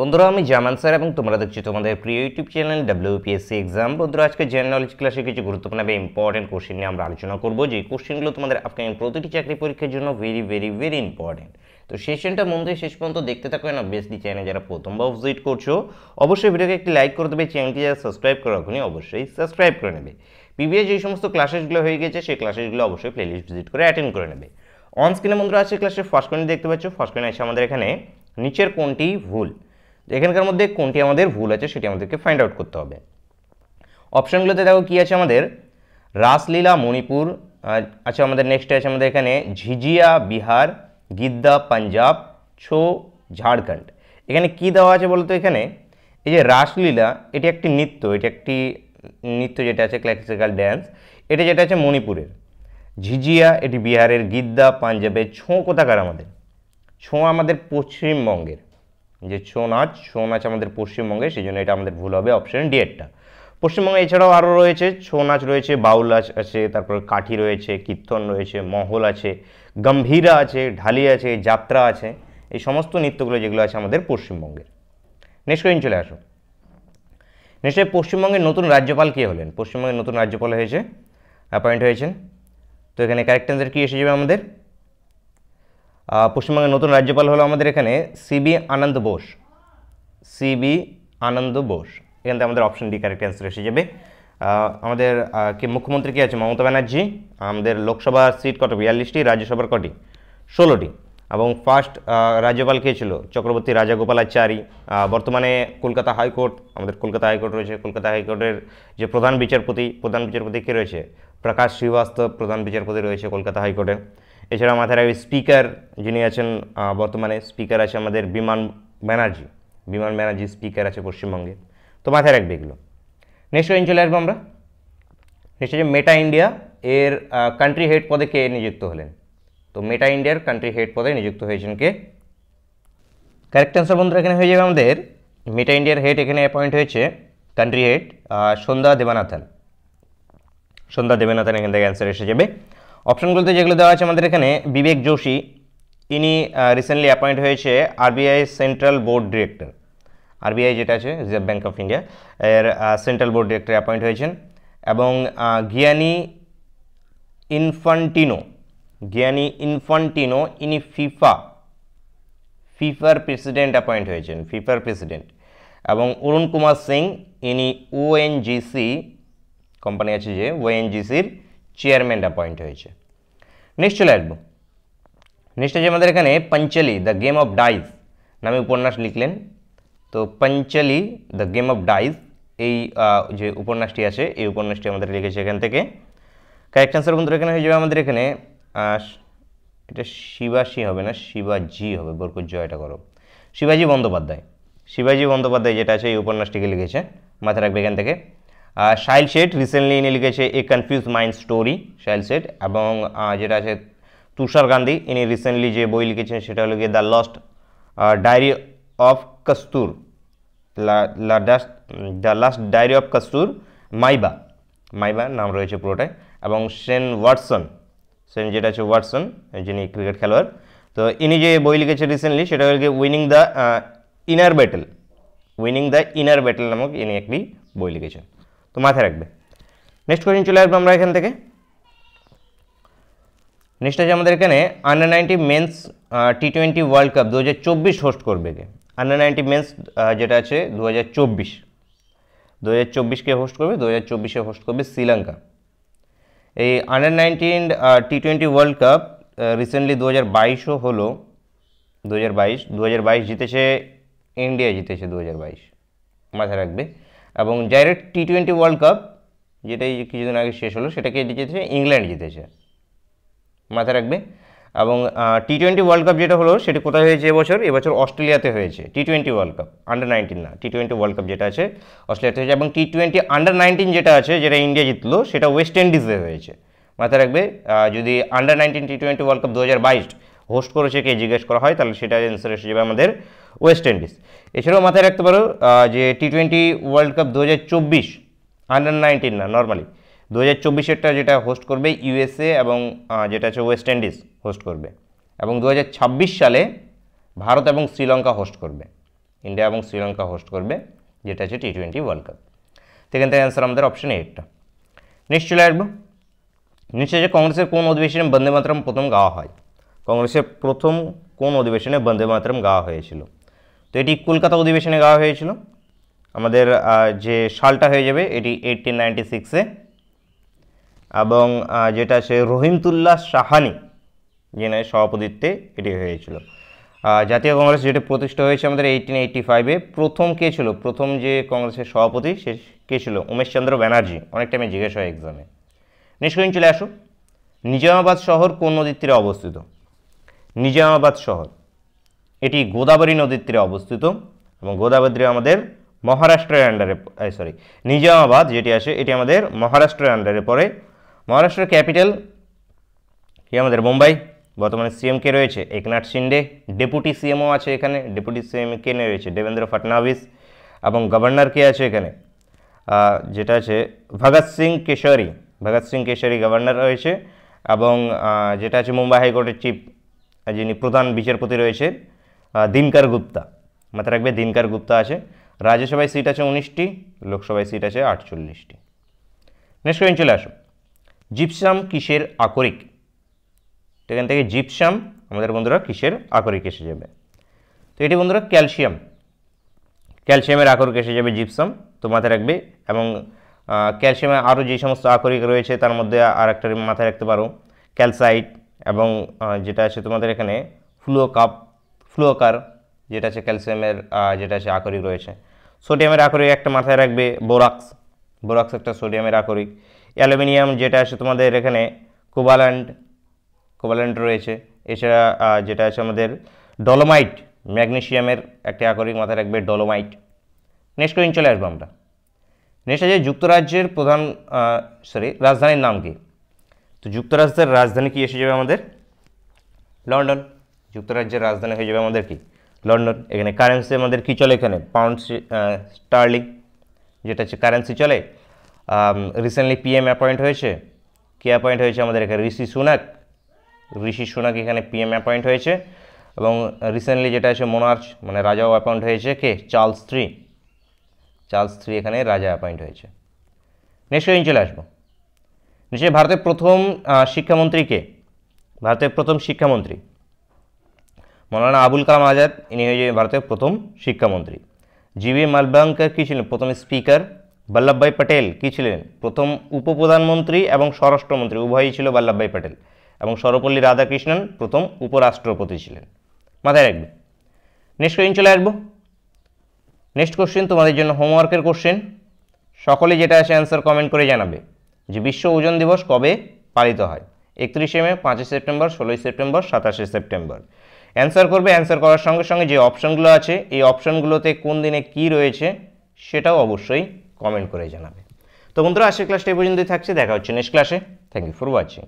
বন্ধুরা আমি জামান স্যার এবং তোমরা দেখছি তোমাদের প্রিয় ইউটিউব চ্যানেল ডাব্লিউপিএসসি এক্সাম বন্ধুরা আজকে জেনারেল নলেজ ক্লাসে কিছু গুরুত্বপূর্ণ এবং ইম্পর্টেন্ট কোশ্চেন নিয়ে আমরা আলোচনা করবো যে কোশ্চেনগুলো তোমাদের আপকামিং প্রতিটি চাকরি পরীক্ষার জন্য ভেরি ভেরি ভেরি ইম্পর্টেন্ট তো সেশনটা মন দিয়ে শেষ পর্যন্ত দেখতে থাকো না অবভিয়াসলি চ্যানেল যারা প্রথমবার ভিজিট করছো অবশ্যই ভিডিওকে একটি লাইক করে দেবে চ্যানেলটি যারা সাবস্ক্রাইব করে রাখুন অবশ্যই সাবস্ক্রাইব করে নেবে প্রিভিয়াস যে সমস্ত ক্লাসেসগুলো হয়ে গেছে সেই ক্লাসেসগুলো অবশ্যই প্লেলিস্ট ভিজিট করে অ্যাটেন্ড করে নেবে অন স্ক্রিনে বন্ধুরা আছে ক্লাসে ফার্স্ট কোয়েন দেখতে পাচ্ছ ফার্স্ট কোয়েন আছে আমাদের এখানে নিচের কোনটি ভুল এখানকার মধ্যে কোনটি আমাদের ভুল আছে সেটি আমাদেরকে ফাইন্ড আউট করতে হবে অপশানগুলোতে দেখো কী আছে আমাদের রাসলীলা মণিপুর আচ্ছা আমাদের নেক্সট আছে আমাদের এখানে ঝিঝিয়া বিহার গিদ্দা পাঞ্জাব ছো ঝাড়খণ্ড এখানে কি দেওয়া আছে বলতো এখানে এই যে রাসলীলা এটি একটি নৃত্য এটি একটি নৃত্য যেটা আছে ক্লাসিক্যাল ড্যান্স এটা যেটা আছে মণিপুরের ঝিঝিয়া এটি বিহারের গিদ্দা পাঞ্জাবের ছোঁ কোথাকার আমাদের ছোঁ আমাদের পশ্চিমবঙ্গের যে ছৌ নাচ ছৌ নাচ আমাদের পশ্চিমবঙ্গে সেই জন্য এটা আমাদের ভুল হবে অপশন ডি এরটা পশ্চিমবঙ্গে এছাড়াও আরও রয়েছে ছৌ নাচ রয়েছে বাউল নাচ আছে তারপর কাঠি রয়েছে কীর্তন রয়েছে মহল আছে গম্ভীরা আছে ঢালি আছে যাত্রা আছে এই সমস্ত নৃত্যগুলো যেগুলো আছে আমাদের পশ্চিমবঙ্গের নেক্সট কোয়েশ্চেন চলে আসো নিশ্চয়ই পশ্চিমবঙ্গের নতুন রাজ্যপাল কে হলেন পশ্চিমবঙ্গের নতুন রাজ্যপাল হয়েছে অ্যাপয়েন্ট হয়েছেন তো এখানে ক্যারেক্ট অ্যান্সার কী এসে যাবে আমাদের পশ্চিমবঙ্গের নতুন রাজ্যপাল হলো আমাদের এখানে সিবি আনন্দ বোস সিবি আনন্দ বোস এখান আমাদের অপশন ডি কারেক্ট অ্যান্সার এসে যাবে আমাদের কি মুখ্যমন্ত্রী কী আছে মমতা ব্যানার্জি আমাদের লোকসভা সিট কত বিয়াল্লিশটি রাজ্যসভার কটি ষোলোটি এবং ফার্স্ট রাজ্যপাল কে ছিল চক্রবর্তী রাজাগোপালাচারী বর্তমানে কলকাতা হাইকোর্ট আমাদের কলকাতা হাইকোর্ট রয়েছে কলকাতা হাইকোর্টের যে প্রধান বিচারপতি প্রধান বিচারপতি কে রয়েছে প্রকাশ শ্রীবাস্তব প্রধান বিচারপতি রয়েছে কলকাতা হাইকোর্টের এছাড়া মাথায় রাখবে স্পিকার যিনি আছেন বর্তমানে স্পিকার আছে আমাদের বিমান ব্যানার্জি বিমান ব্যানার্জি স্পিকার আছে পশ্চিমবঙ্গে তো মাথায় রাখবে এগুলো নেক্সট লাইন চলে আসবো আমরা নেক্সট হচ্ছে মেটা ইন্ডিয়া এর কান্ট্রি হেড পদে কে নিযুক্ত হলেন তো মেটা ইন্ডিয়ার কান্ট্রি হেড পদে নিযুক্ত হয়েছেন কে কারেক্ট অ্যান্সার বন্ধুরা এখানে হয়ে যাবে আমাদের মেটা ইন্ডিয়ার হেড এখানে অ্যাপয়েন্ট হয়েছে কান্ট্রি হেড সন্ধ্যা দেবানাথন সন্ধ্যা দেবানাথন এখান থেকে অ্যান্সার এসে যাবে অপশনগুলোতে যেগুলো দেওয়া আছে আমাদের এখানে বিবেক যোশী ইনি রিসেন্টলি অ্যাপয়েন্ট হয়েছে RBI central board director RBI যেটা আছে রিজার্ভ ব্যাঙ্ক অফ ইন্ডিয়া এর সেন্ট্রাল বোর্ড ডিরেক্টর অ্যাপয়েন্ট হয়েছেন এবং গিয়ানি ইনফান্টিনো গিয়ানি ইনফান্টিনো ইনি ফিফা ফিফার প্রেসিডেন্ট অ্যাপয়েন্ট হয়েছেন ফিফার প্রেসিডেন্ট এবং অরুণ কুমার সিং ইনি ওএনজিসি কোম্পানি আছে যে ওএনজিসির চেয়ারম্যান অ্যাপয়েন্ট হয়েছে নেক্সট চলে আসবো নেক্সট আছে আমাদের এখানে Panchali the game of dice নামে উপন্যাস লিখলেন তো Panchali the game of dice এই যে উপন্যাসটি আছে এই উপন্যাসটি আমাদের লিখেছে এখান থেকে কারেক্ট অ্যান্সার বন্ধুরা এখানে হয়ে যাবে আমাদের এখানে এটা শিবাশি হবে না শিবাজি হবে বরকুর জয়টা করো শিবাজি বন্দ্যোপাধ্যায় শিবাজি বন্দ্যোপাধ্যায় যেটা আছে এই উপন্যাসটিকে লিখেছে মাথায় রাখবে এখান থেকে শাইল শেট রিসেন্টলি ইনি লিখেছে এ কনফিউজ মাইন্ড স্টোরি শাইল শেট এবং যেটা আছে তুষার গান্ধী ইনি রিসেন্টলি যে বই লিখেছেন সেটা হলো গিয়ে the lost diary of কস্তুর the last diary of কস্তুর মাইবা মাইবা নাম রয়েছে পুরোটাই এবং সেন ওয়াটসন সেন যেটা আছে ওয়াটসন যিনি ক্রিকেট খেলোয়াড় তো ইনি যে বই লিখেছে রিসেন্টলি সেটা হলো গিয়ে winning the inner battle winning the inner battle নামক ইনি একটি বই লিখেছেন তো মাথায় রাখবে নেক্সট কোয়েশ্চেন চলে আসবো আমরা এখান থেকে নেক্সট আছে আমাদের এখানে under ninety men's T twenty world cup দু হোস্ট করবে কে আন্ডার নাইনটি মেন্স যেটা আছে দু হাজার চব্বিশ দু হাজার চব্বিশকে হোস্ট করবে দু হাজার চব্বিশে হোস্ট করবে শ্রীলঙ্কা এই under nineteen T twenty world cup recently দু হাজার বাইশও হলো দু হাজার বাইশ দু হাজার বাইশ জিতেছে ইন্ডিয়া জিতেছে দু হাজার বাইশ মাথায় রাখবে এবং direct T twenty world cup যেটা এই কিছুদিন আগে শেষ হলো সেটাকে জিতেছে ইংল্যান্ড জিতেছে মাথায় রাখবে এবং টি টোয়েন্টি ওয়ার্ল্ড কাপ যেটা হলো সেটি কোথায় হয়েছে এবছর এবছর অস্ট্রেলিয়াতে হয়েছে T twenty world cup under nineteen না টি টোয়েন্টি ওয়ার্ল্ড কাপ যেটা আছে অস্ট্রেলিয়াতে হয়েছে এবং টি টোয়েন্টি আন্ডার নাইনটিন যেটা আছে যেটা ইন্ডিয়া জিতলো সেটা ওয়েস্ট ইন্ডিজে হয়েছে মাথায় রাখবে যদি under nineteen T twenty world cup দু হাজার বাইশ হোস্ট করেছে কে জিজ্ঞেস করা হয় তাহলে সেটা অ্যান্সার এসে যাবে আমাদের ওয়েস্ট ইন্ডিজ এছাড়াও মাথায় রাখতে পারো যে টি টোয়েন্টি ওয়ার্ল্ড কাপ দু হাজার চব্বিশ আন্ডার নাইনটিন না নর্মালি দু হাজার চব্বিশেরটা যেটা হোস্ট করবে ইউএসএ এবং যেটা আছে ওয়েস্ট ইন্ডিজ হোস্ট করবে এবং দু সালে ভারত এবং শ্রীলঙ্কা হোস্ট করবে ইন্ডিয়া এবং শ্রীলঙ্কা হোস্ট করবে যেটা আছে টি টোয়েন্টি ওয়ার্ল্ড কাপ সেখান থেকে অ্যান্সার আমাদের অপশন একটা নিশ্চয় আসবো নিশ্চয় যে কংগ্রেসের কোন অধিবেশনে বন্দে মাতরম প্রথম গাওয়া হয় কংগ্রেসের প্রথম কোন অধিবেশনে বন্দে মাতরম গাওয়া হয়েছিল তো এটি কলকাতা অধিবেশনে গাওয়া হয়েছিল আমাদের যে সালটা হয়ে যাবে এটি এইটিন নাইনটি সিক্সে এবং যেটা সে রহিমতুল্লাহ সাহানি যিনি সভাপতিত্বে এটি হয়েছিল জাতীয় কংগ্রেস যেটা প্রতিষ্ঠা হয়েছে আমাদের এইটিন এইটটি ফাইভে প্রথম কে ছিল প্রথম যে কংগ্রেসের সভাপতি সে কে ছিল উমেশচন্দ্র ব্যানার্জি অনেক টাইমে জিজ্ঞেস হয় এক্সামে নিষ্করিণ চলে আসো নিজামাবাদ শহর কোন নদীর তীরে অবস্থিত নিজামাবাদ শহর এটি গোদাবরী নদীর তীরে অবস্থিত এবং গোদাবরী আমাদের মহারাষ্ট্রের আন্ডারে সরি নিজামাবাদ যেটি আসে এটি আমাদের মহারাষ্ট্রের আন্ডারে পড়ে মহারাষ্ট্রের ক্যাপিটাল কি আমাদের মুম্বাই বর্তমানে সিএমকে রয়েছে একনাথ শিন্ডে ডেপুটি সিএমও আছে এখানে ডেপুটি সিএম কে রয়েছে দেবেন্দ্র ফটনাবিস এবং গভর্নর কে আছে এখানে যেটা আছে ভগৎ সিং কেশরী ভগৎ সিং কেশরী গভর্নর রয়েছে এবং যেটা আছে মুম্বাই হাইকোর্টের চিফ যিনি প্রধান বিচারপতি রয়েছে দিনকার গুপ্তা মাথায় রাখবে দিনকার গুপ্তা আছে রাজ্যসভায় সিট আছে উনিশটি লোকসভায় সিট আছে আটচল্লিশটি নেক্সট কোয়েন চলে আসুন জিপসাম কিসের আকরিক এখান থেকে জিপসাম আমাদের বন্ধুরা কিসের আকরিক এসে যাবে তো এটি বন্ধুরা ক্যালসিয়াম ক্যালসিয়ামের আকরিক এসে যাবে জিপসাম তো মাথায় রাখবে এবং ক্যালসিয়ামের আরও যে সমস্ত আকরিক রয়েছে তার মধ্যে আর একটা মাথায় রাখতে পারো ক্যালসাইট এবং যেটা আছে তোমাদের এখানে ফ্লুও কাপ ফ্লুওকার যেটা আছে ক্যালসিয়ামের যেটা আছে আকরিক রয়েছে সোডিয়ামের আকরিক একটা মাথায় রাখবে বোরাক্স বোরাক্স একটা সোডিয়ামের আকরিক অ্যালুমিনিয়াম যেটা আছে তোমাদের এখানে কোবাল্যান্ড কোবাল্যান্ড রয়েছে এছাড়া যেটা আছে আমাদের ডলোমাইট ম্যাগনেশিয়ামের একটা আকরিক মাথায় রাখবে ডলোমাইট নেক্সট কোয়েন চলে আসবো আমরা নেক্সট আছে যুক্তরাজ্যের প্রধান সরি রাজধানীর নাম কি তো যুক্তরাষ্ট্রের রাজধানী কি এসে যাবে আমাদের লন্ডন যুক্তরাজ্যের রাজধানী হয়ে যাবে আমাদের কি লন্ডন এখানে কারেন্সি আমাদের কি চলে এখানে পাউন্ড স্টার্লিং যেটা হচ্ছে কারেন্সি চলে রিসেন্টলি পিএম অ্যাপয়েন্ট হয়েছে কে অ্যাপয়েন্ট হয়েছে আমাদের এখানে ঋষি সুনাক ঋষি সুনাক এখানে পিএম অ্যাপয়েন্ট হয়েছে এবং রিসেন্টলি যেটা আছে মোনার্চ মানে রাজাও অ্যাপয়েন্ট হয়েছে কে চার্লস থ্রি চার্লস থ্রি এখানে রাজা অ্যাপয়েন্ট হয়েছে নেক্সট চলে আসবো যে ভারতের প্রথম শিক্ষামন্ত্রীকে ভারতের প্রথম শিক্ষামন্ত্রী মৌলানা আবুল কালাম আজাদ ইনি হয়ে ভারতের প্রথম শিক্ষামন্ত্রী জিবি মালবাঙ্কার কী ছিলেন প্রথম স্পিকার বল্লভভাই প্যাটেল কী ছিলেন প্রথম উপপ্রধানমন্ত্রী এবং স্বরাষ্ট্রমন্ত্রী উভয়ই ছিল বল্লভভাই প্যাটেল এবং সর্বপল্লী রাধাকৃষ্ণন প্রথম উপরাষ্ট্রপতি ছিলেন মাথায় রাখবে নেক্সট কোয়েশ্চেন চলে আসবো নেক্সট কোশ্চেন তোমাদের জন্য হোমওয়ার্কের কোশ্চেন সকলে যেটা আছে অ্যান্সার কমেন্ট করে জানাবে যে বিশ্ব ওজন দিবস কবে পালিত হয় একত্রিশে মে পাঁচই সেপ্টেম্বর ষোলোই সেপ্টেম্বর সাতাশে সেপ্টেম্বর অ্যান্সার করবে অ্যান্সার করার সঙ্গে সঙ্গে যে অপশানগুলো আছে এই অপশানগুলোতে কোন দিনে কি রয়েছে সেটাও অবশ্যই কমেন্ট করে জানাবে তো বন্ধুরা আজকের ক্লাসটা এই পর্যন্তই থাকছে দেখা হচ্ছে নেক্সট ক্লাসে থ্যাংক ইউ ফর ওয়াচিং